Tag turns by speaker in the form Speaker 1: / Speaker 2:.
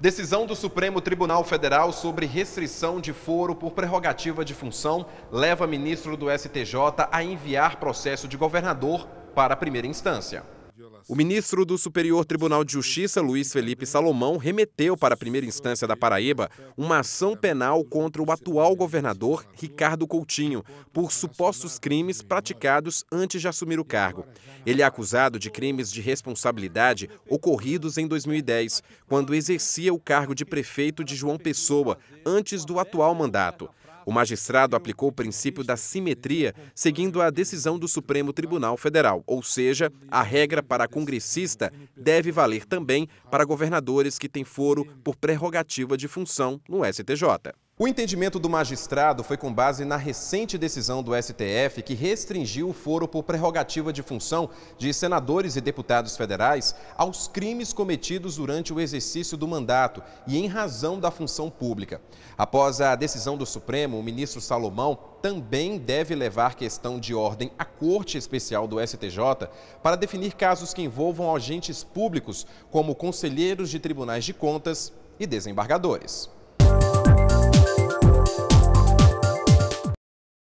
Speaker 1: Decisão do Supremo Tribunal Federal sobre restrição de foro por prerrogativa de função leva ministro do STJ a enviar processo de governador para a primeira instância. O ministro do Superior Tribunal de Justiça, Luiz Felipe Salomão, remeteu para a primeira instância da Paraíba uma ação penal contra o atual governador, Ricardo Coutinho, por supostos crimes praticados antes de assumir o cargo. Ele é acusado de crimes de responsabilidade ocorridos em 2010, quando exercia o cargo de prefeito de João Pessoa, antes do atual mandato. O magistrado aplicou o princípio da simetria, seguindo a decisão do Supremo Tribunal Federal, ou seja, a regra para congressista deve valer também para governadores que têm foro por prerrogativa de função no STJ. O entendimento do magistrado foi com base na recente decisão do STF que restringiu o foro por prerrogativa de função de senadores e deputados federais aos crimes cometidos durante o exercício do mandato e em razão da função pública. Após a decisão do Supremo, o ministro Salomão também deve levar questão de ordem à Corte Especial do STJ para definir casos que envolvam agentes públicos, como conselheiros de tribunais de contas e desembargadores.